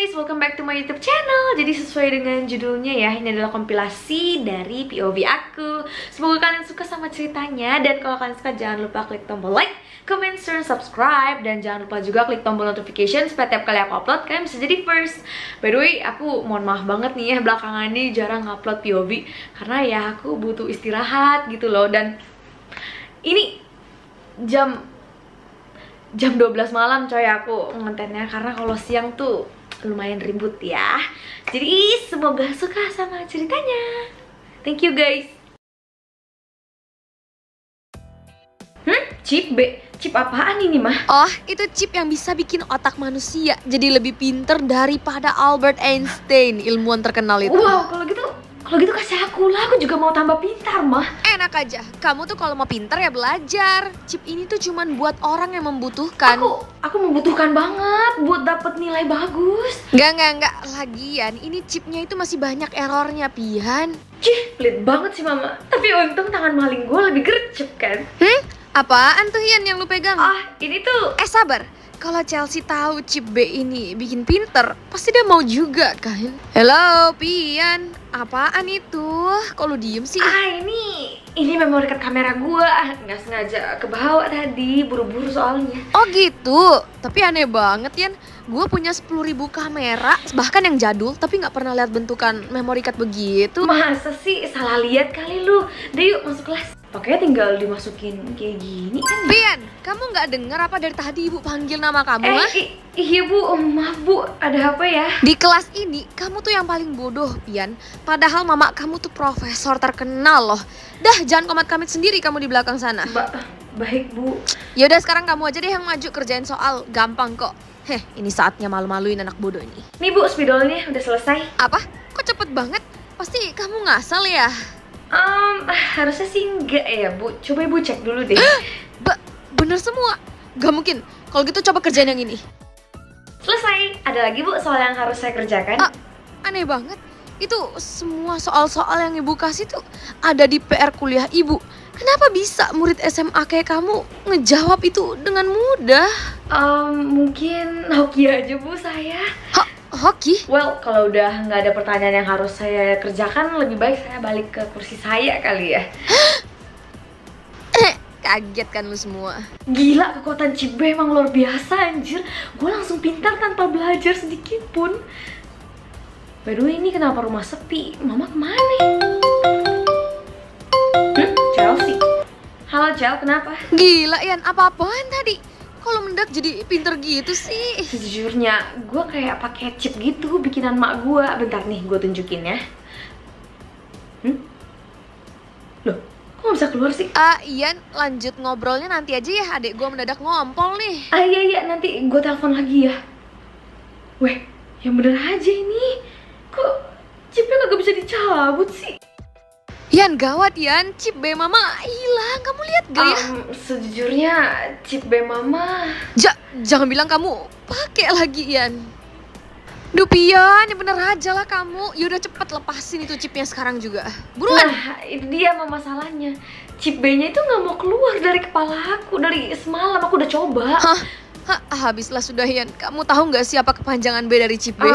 guys, welcome back to my YouTube channel. Jadi sesuai dengan judulnya ya, ini adalah kompilasi dari POV aku. Semoga kalian suka sama ceritanya dan kalau kalian suka jangan lupa klik tombol like, comment, share, subscribe dan jangan lupa juga klik tombol notification supaya tiap kali aku upload kalian bisa jadi first. By the way, aku mohon maaf banget nih ya belakangan ini jarang upload POV karena ya aku butuh istirahat gitu loh dan ini jam jam 12 malam coy aku ngontennya karena kalau siang tuh lumayan ribut ya Jadi semoga suka sama ceritanya Thank you guys Hmm? Chip B? Chip apaan ini mah? Oh, itu chip yang bisa bikin otak manusia jadi lebih pinter daripada Albert Einstein, ilmuwan terkenal itu Wow, kalau gitu kalau gitu kasih aku lah, aku juga mau tambah pintar mah. Enak aja, kamu tuh kalau mau pintar ya belajar. Chip ini tuh cuman buat orang yang membutuhkan. Aku, aku membutuhkan banget buat dapet nilai bagus. Gak, gak, gak. Lagian, ini chipnya itu masih banyak errornya, Pian. Cih, pelit banget sih mama. Tapi untung tangan maling gue lebih gercep kan. Hmm? Apaan tuh Ian yang lu pegang? Ah, ini tuh... Eh sabar, kalau Chelsea tahu chip B ini bikin pinter, pasti dia mau juga kan? Hello, Pian. Apaan itu? Kok lu diem sih? Ah ini, ini memori card kamera gua Nggak sengaja kebawa tadi, buru-buru soalnya Oh gitu? Tapi aneh banget Yan Gue punya 10 ribu kamera, bahkan yang jadul Tapi nggak pernah lihat bentukan memori card begitu Masa sih? Salah lihat kali lu Deh yuk masuk kelas Pokoknya tinggal dimasukin kayak gini kan Pian, ya? kamu nggak dengar apa dari tadi ibu panggil nama kamu? Eh, ah? iya bu, oh, maaf bu, ada apa ya? Di kelas ini, kamu tuh yang paling bodoh, Pian Padahal mama kamu tuh profesor terkenal loh Dah, jangan komat-kamit sendiri kamu di belakang sana ba Baik bu Yaudah sekarang kamu aja deh yang maju kerjain soal, gampang kok Heh, ini saatnya malu-maluin anak bodoh ini Nih bu, spidolnya udah selesai Apa? Kok cepet banget? Pasti kamu ngasal ya? Um, harusnya sih enggak ya, Bu. Coba Ibu cek dulu deh. Ba bener semua? Gak mungkin. Kalau gitu coba kerjain yang ini. Selesai. Ada lagi, Bu, soal yang harus saya kerjakan? A ah, aneh banget. Itu semua soal-soal yang Ibu kasih tuh ada di PR kuliah Ibu. Kenapa bisa murid SMA kayak kamu ngejawab itu dengan mudah? Um, mungkin hoki aja bu saya. Ho hoki? Well, kalau udah nggak ada pertanyaan yang harus saya kerjakan, lebih baik saya balik ke kursi saya kali ya. Eh, kaget kan lu semua? Gila, kekuatan Cibe emang luar biasa anjir. Gue langsung pintar tanpa belajar sedikit pun. By the way, ini kenapa rumah sepi? Mama kemana? Hmm, Chelsea. Halo Chel, kenapa? Gila Ian. apa-apaan tadi? kalau mendadak jadi pinter gitu sih? Sejujurnya, gue kayak pakai chip gitu bikinan mak gue. Bentar nih, gue tunjukin ya. Hmm? Loh, kok gak bisa keluar sih? Ah, uh, iya, Ian, lanjut ngobrolnya nanti aja ya. adik gue mendadak ngompol nih. Ah, iya, iya. Nanti gue telepon lagi ya. Weh, yang bener aja ini. Kok chipnya gak bisa dicabut sih? Yan gawat Yan, chip B mama hilang. Kamu lihat gak ya? Um, sejujurnya chip B mama. Ja jangan bilang kamu pakai lagi Yan. Dupian, bener aja lah kamu. Ya udah cepet lepasin itu chipnya sekarang juga. Buruan. Nah, itu dia mama salahnya. Chip B-nya itu nggak mau keluar dari kepala aku dari semalam. Aku udah coba. Hah? Ha, ah, habislah sudah Yan. Kamu tahu nggak siapa kepanjangan B dari chip B? Uh, eh,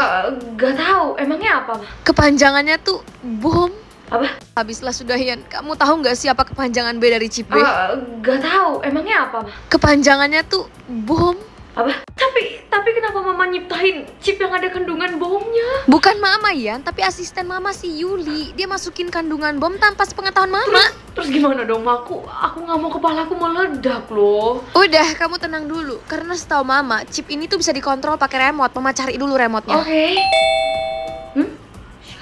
gak tahu. Emangnya apa? Kepanjangannya tuh bom apa? Habislah sudah Yan, kamu tahu nggak sih apa kepanjangan B dari chip B? Uh, ah, gak tahu, emangnya apa? Kepanjangannya tuh bom. Apa? Tapi tapi kenapa mama nyiptain chip yang ada kandungan bomnya? Bukan mama Yan, tapi asisten mama si Yuli. Dia masukin kandungan bom tanpa sepengetahuan mama. Terus, terus gimana dong aku? Aku nggak mau kepalaku meledak loh. Udah, kamu tenang dulu. Karena setahu mama, chip ini tuh bisa dikontrol pakai remote. Mama cari dulu remotenya. Oke. Okay.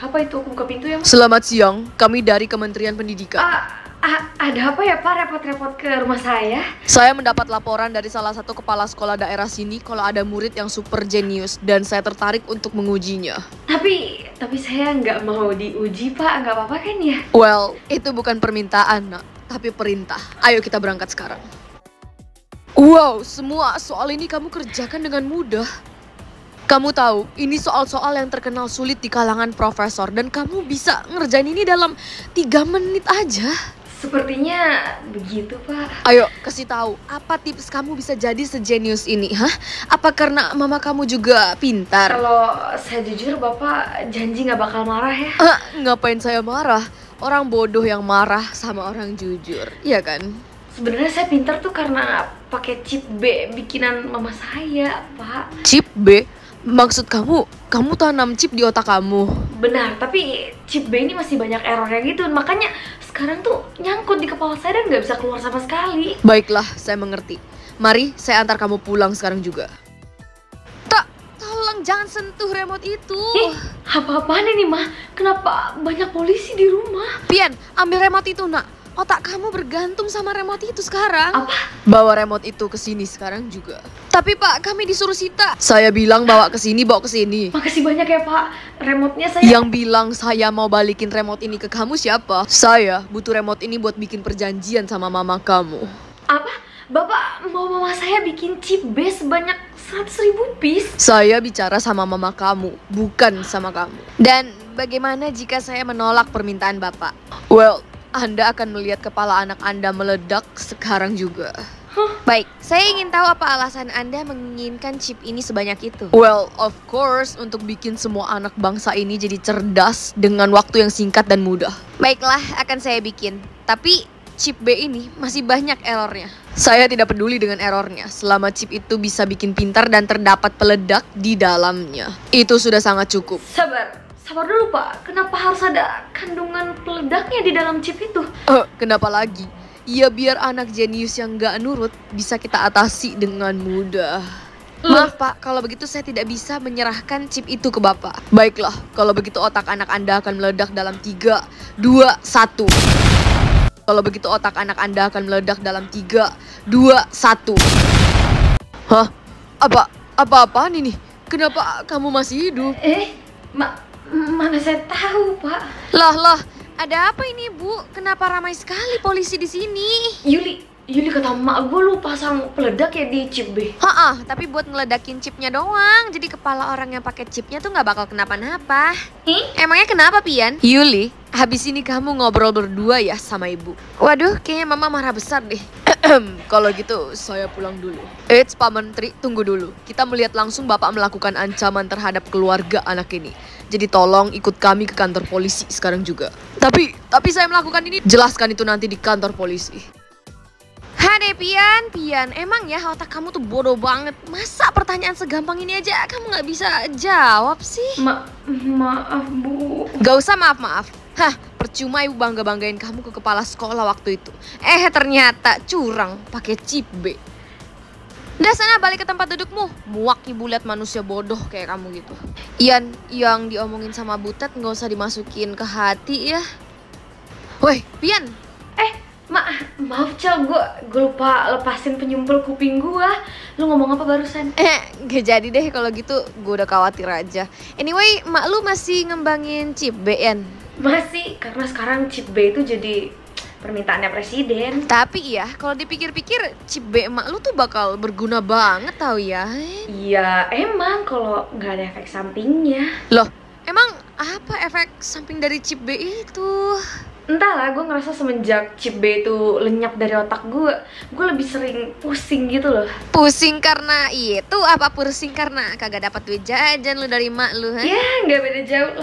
Apa itu buka pintu ya? Selamat siang, kami dari Kementerian Pendidikan. Uh, ada apa ya Pak repot-repot ke rumah saya? Saya mendapat laporan dari salah satu kepala sekolah daerah sini kalau ada murid yang super jenius dan saya tertarik untuk mengujinya. Tapi tapi saya nggak mau diuji Pak, nggak apa-apa kan ya? Well, itu bukan permintaan nak, tapi perintah. Ayo kita berangkat sekarang. Wow, semua soal ini kamu kerjakan dengan mudah. Kamu tahu, ini soal-soal yang terkenal sulit di kalangan profesor dan kamu bisa ngerjain ini dalam tiga menit aja. Sepertinya begitu, Pak. Ayo, kasih tahu, apa tips kamu bisa jadi sejenius ini, hah? Apa karena mama kamu juga pintar? Kalau saya jujur, Bapak janji nggak bakal marah ya? Uh, ngapain saya marah? Orang bodoh yang marah sama orang jujur, iya kan? Sebenarnya saya pintar tuh karena pakai chip B bikinan mama saya, Pak. Chip B? Maksud kamu, kamu tanam chip di otak kamu? Benar, tapi chip B ini masih banyak errornya gitu Makanya sekarang tuh nyangkut di kepala saya dan gak bisa keluar sama sekali Baiklah, saya mengerti Mari, saya antar kamu pulang sekarang juga Tak, tolong jangan sentuh remote itu Ih, apa-apaan ini, Mah? Kenapa banyak polisi di rumah? Pian, ambil remote itu, nak otak kamu bergantung sama remote itu sekarang. Apa? Bawa remote itu ke sini sekarang juga. Tapi Pak, kami disuruh Sita. Saya bilang bawa ke sini, bawa ke sini. Makasih banyak ya Pak. Remote-nya saya. Yang bilang saya mau balikin remote ini ke kamu siapa? Saya butuh remote ini buat bikin perjanjian sama mama kamu. Apa? Bapak mau mama saya bikin chip base banyak satu ribu piece? Saya bicara sama mama kamu, bukan sama kamu. Dan bagaimana jika saya menolak permintaan Bapak? Well, anda akan melihat kepala anak Anda meledak sekarang juga. Huh? Baik, saya ingin tahu apa alasan Anda menginginkan chip ini sebanyak itu. Well, of course, untuk bikin semua anak bangsa ini jadi cerdas dengan waktu yang singkat dan mudah. Baiklah, akan saya bikin. Tapi chip B ini masih banyak errornya. Saya tidak peduli dengan errornya, selama chip itu bisa bikin pintar dan terdapat peledak di dalamnya. Itu sudah sangat cukup. Sabar, Sabar dulu pak, kenapa harus ada kandungan peledaknya di dalam chip itu? Eh, kenapa lagi? Ya biar anak jenius yang gak nurut bisa kita atasi dengan mudah. Maaf pak, kalau begitu saya tidak bisa menyerahkan chip itu ke bapak. Baiklah, kalau begitu otak anak anda akan meledak dalam 3, 2, 1. Kalau begitu otak anak anda akan meledak dalam 3, 2, 1. Hah? Apa? Apa-apaan ini? Kenapa kamu masih hidup? Eh, ma Mana saya tahu, Pak. Loh, loh, ada apa ini, Bu? Kenapa ramai sekali polisi di sini? Yuli, Yuli kata mak gue lu pasang peledak ya di chip deh. Heeh, tapi buat ngeledakin chipnya doang. Jadi kepala orang yang pakai chipnya tuh nggak bakal kenapa-napa. Hmm? Emangnya kenapa, Pian? Yuli, habis ini kamu ngobrol berdua ya sama ibu. Waduh, kayaknya mama marah besar deh. Kalau gitu, saya pulang dulu. Eits, Pak Menteri, tunggu dulu. Kita melihat langsung Bapak melakukan ancaman terhadap keluarga anak ini. Jadi tolong ikut kami ke kantor polisi sekarang juga. Tapi, tapi saya melakukan ini, jelaskan itu nanti di kantor polisi. Hade Pian, Pian, emang ya otak kamu tuh bodoh banget. Masa pertanyaan segampang ini aja kamu nggak bisa jawab sih? Ma maaf bu. Gak usah maaf maaf. Hah, percuma ibu bangga banggain kamu ke kepala sekolah waktu itu. Eh ternyata curang pakai chip B. Udah sana balik ke tempat dudukmu. Muak ibu lihat manusia bodoh kayak kamu gitu. Ian, yang diomongin sama Butet nggak usah dimasukin ke hati ya. Woi, Pian. Eh, ma maaf cel, gue gua lupa lepasin penyumpul kuping gue. Lu ngomong apa barusan? Eh, gak jadi deh kalau gitu. Gue udah khawatir aja. Anyway, mak lu masih ngembangin chip BN? Masih, karena sekarang chip B itu jadi permintaannya presiden. Tapi iya, kalau dipikir-pikir chip emak lu tuh bakal berguna banget tau ya. Iya, emang kalau nggak ada efek sampingnya. Loh, emang apa efek samping dari chip B itu? Entahlah, gue ngerasa semenjak chip B itu lenyap dari otak gue, gue lebih sering pusing gitu loh. Pusing karena itu apa pusing karena kagak dapat duit jajan lu dari mak lu? Iya, nggak beda jauh.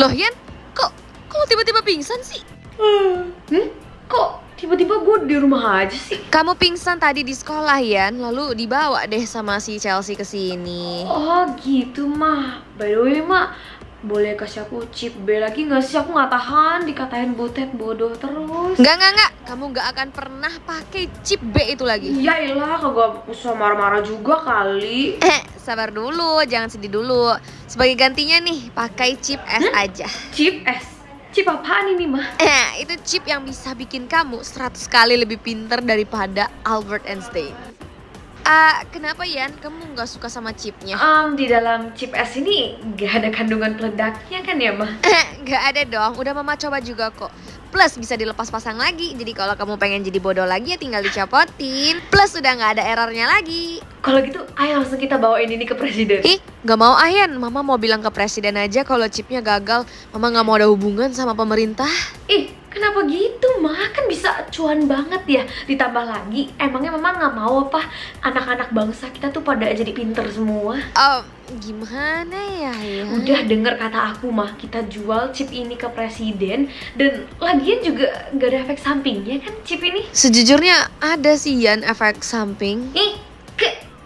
Loh Yan, kok kok tiba-tiba pingsan sih? hmm? Kok tiba-tiba gue di rumah aja sih? Kamu pingsan tadi di sekolah ya, lalu dibawa deh sama si Chelsea ke sini. Oh gitu mah. By the way mah, boleh kasih aku chip B lagi gak sih? Aku nggak tahan dikatain butet bodoh terus. Nggak gak, nggak, kamu gak akan pernah pakai chip B itu lagi. Ya ilah, kagak usah marah-marah juga kali. Eh, sabar dulu, jangan sedih dulu. Sebagai gantinya nih, pakai chip S hmm? aja. Chip S. Chip apaan ini mah? Eh, itu chip yang bisa bikin kamu 100 kali lebih pinter daripada Albert Einstein. Uh, kenapa Yan, kamu nggak suka sama chipnya? Um, di dalam chip S ini nggak ada kandungan peledaknya kan ya, Ma? Eh, nggak ada dong, udah Mama coba juga kok Plus bisa dilepas pasang lagi, jadi kalau kamu pengen jadi bodoh lagi ya tinggal dicopotin Plus udah nggak ada errornya lagi kalau gitu ayo langsung kita bawain ini ke presiden. Ih, gak mau Ayan. Mama mau bilang ke presiden aja kalau chipnya gagal. Mama gak mau ada hubungan sama pemerintah. Ih, Kenapa gitu, Ma? Kan bisa cuan banget ya. Ditambah lagi, emangnya Mama gak mau apa anak-anak bangsa kita tuh pada jadi pinter semua? Um, gimana ya, ya? Udah denger kata aku, mah Kita jual chip ini ke presiden dan lagian juga gak ada efek sampingnya kan chip ini? Sejujurnya ada sih, Yan, efek samping. Ih,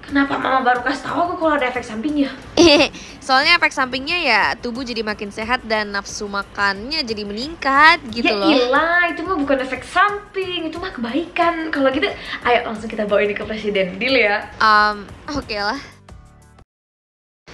Kenapa mama baru kasih tahu aku kalau ada efek sampingnya? Soalnya efek sampingnya ya tubuh jadi makin sehat dan nafsu makannya jadi meningkat gitu ya, loh. Ya ilah, itu mah bukan efek samping, itu mah kebaikan. Kalau gitu, ayo langsung kita bawa ini ke presiden, deal ya? Um, oke okay lah.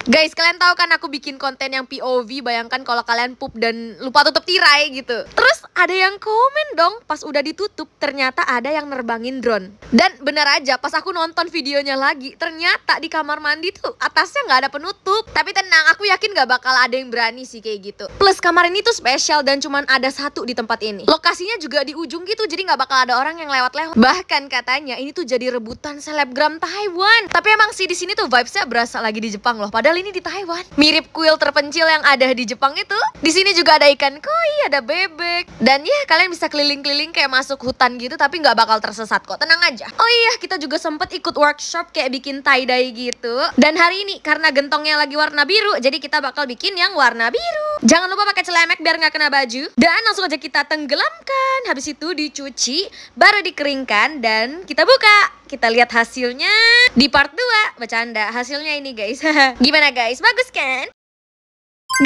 Guys, kalian tahu kan aku bikin konten yang POV, bayangkan kalau kalian pup dan lupa tutup tirai gitu. Terus ada yang komen dong, pas udah ditutup ternyata ada yang nerbangin drone. Dan bener aja, pas aku nonton videonya lagi, ternyata di kamar mandi tuh atasnya nggak ada penutup. Tapi tenang, aku yakin nggak bakal ada yang berani sih kayak gitu. Plus kamar ini tuh spesial dan cuman ada satu di tempat ini. Lokasinya juga di ujung gitu, jadi nggak bakal ada orang yang lewat-lewat. Bahkan katanya ini tuh jadi rebutan selebgram Taiwan. Tapi emang sih di sini tuh vibesnya berasa lagi di Jepang loh. Padahal Kali ini di Taiwan. Mirip kuil terpencil yang ada di Jepang itu. Di sini juga ada ikan koi, ada bebek. Dan ya kalian bisa keliling-keliling kayak masuk hutan gitu tapi nggak bakal tersesat kok. Tenang aja. Oh iya, kita juga sempet ikut workshop kayak bikin tie-dye gitu. Dan hari ini karena gentongnya lagi warna biru, jadi kita bakal bikin yang warna biru. Jangan lupa pakai celemek biar nggak kena baju. Dan langsung aja kita tenggelamkan. Habis itu dicuci, baru dikeringkan dan kita buka. Kita lihat hasilnya di part 2. Bercanda, hasilnya ini guys. Gimana Gimana guys, bagus kan?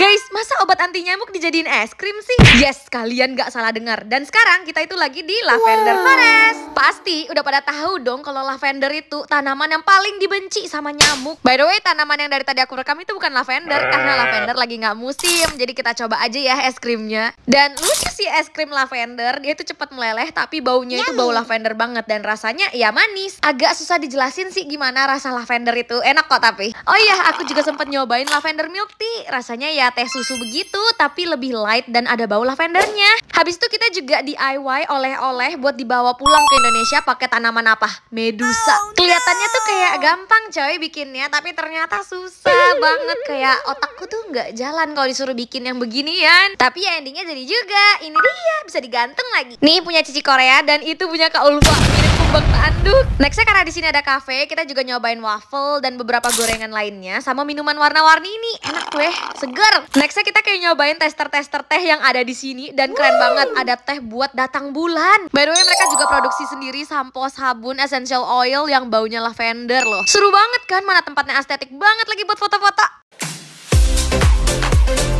Guys, masa obat anti nyamuk dijadiin es krim sih? Yes, kalian gak salah dengar. Dan sekarang kita itu lagi di Lavender wow. Forest. Pasti udah pada tahu dong kalau lavender itu tanaman yang paling dibenci sama nyamuk. By the way, tanaman yang dari tadi aku rekam itu bukan lavender karena nah. lavender lagi nggak musim. Jadi kita coba aja ya es krimnya. Dan lucu sih es krim lavender, dia itu cepat meleleh tapi baunya Yummy. itu bau lavender banget dan rasanya ya manis. Agak susah dijelasin sih gimana rasa lavender itu. Enak kok tapi. Oh iya, aku juga sempat nyobain lavender milk tea. Rasanya ya teh susu begitu tapi lebih light dan ada bau lavendernya. Habis itu kita juga DIY oleh-oleh buat dibawa pulang ke Indonesia Indonesia pakai tanaman apa? Medusa. Oh, no. Kelihatannya tuh kayak gampang coy bikinnya, tapi ternyata susah banget kayak otakku tuh nggak jalan kalau disuruh bikin yang beginian. Tapi ya endingnya jadi juga. Ini dia bisa diganteng lagi. Nih punya Cici Korea dan itu punya Kak Ulfa mirip kumbang tanduk. Nextnya karena di sini ada cafe, kita juga nyobain waffle dan beberapa gorengan lainnya sama minuman warna-warni ini. Enak weh, segar. Nextnya kita kayak nyobain tester-tester teh yang ada di sini dan keren banget. Ada teh buat datang bulan. By the way mereka juga produksi sendiri sendiri sampo, sabun, essential oil yang baunya lavender loh. Seru banget kan, mana tempatnya estetik banget lagi buat foto-foto.